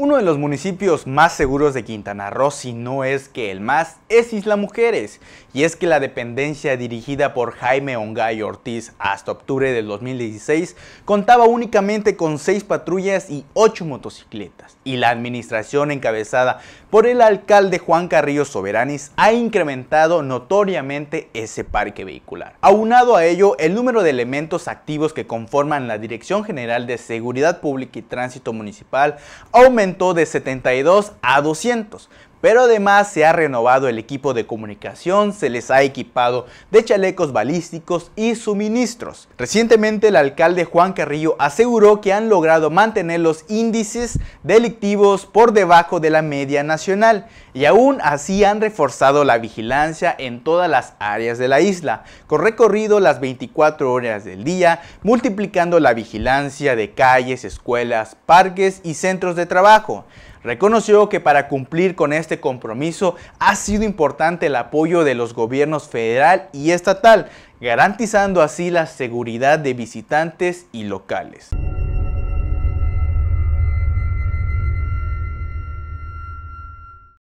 Uno de los municipios más seguros de Quintana Roo, si no es que el más, es Isla Mujeres. Y es que la dependencia dirigida por Jaime Ongay Ortiz hasta octubre del 2016 contaba únicamente con seis patrullas y ocho motocicletas. Y la administración encabezada por el alcalde Juan Carrillo Soberanis ha incrementado notoriamente ese parque vehicular. Aunado a ello, el número de elementos activos que conforman la Dirección General de Seguridad Pública y Tránsito Municipal aumentó de 72 a 200. Pero además se ha renovado el equipo de comunicación, se les ha equipado de chalecos balísticos y suministros. Recientemente el alcalde Juan Carrillo aseguró que han logrado mantener los índices delictivos por debajo de la media nacional y aún así han reforzado la vigilancia en todas las áreas de la isla, con recorrido las 24 horas del día, multiplicando la vigilancia de calles, escuelas, parques y centros de trabajo. Reconoció que para cumplir con este compromiso ha sido importante el apoyo de los gobiernos federal y estatal, garantizando así la seguridad de visitantes y locales.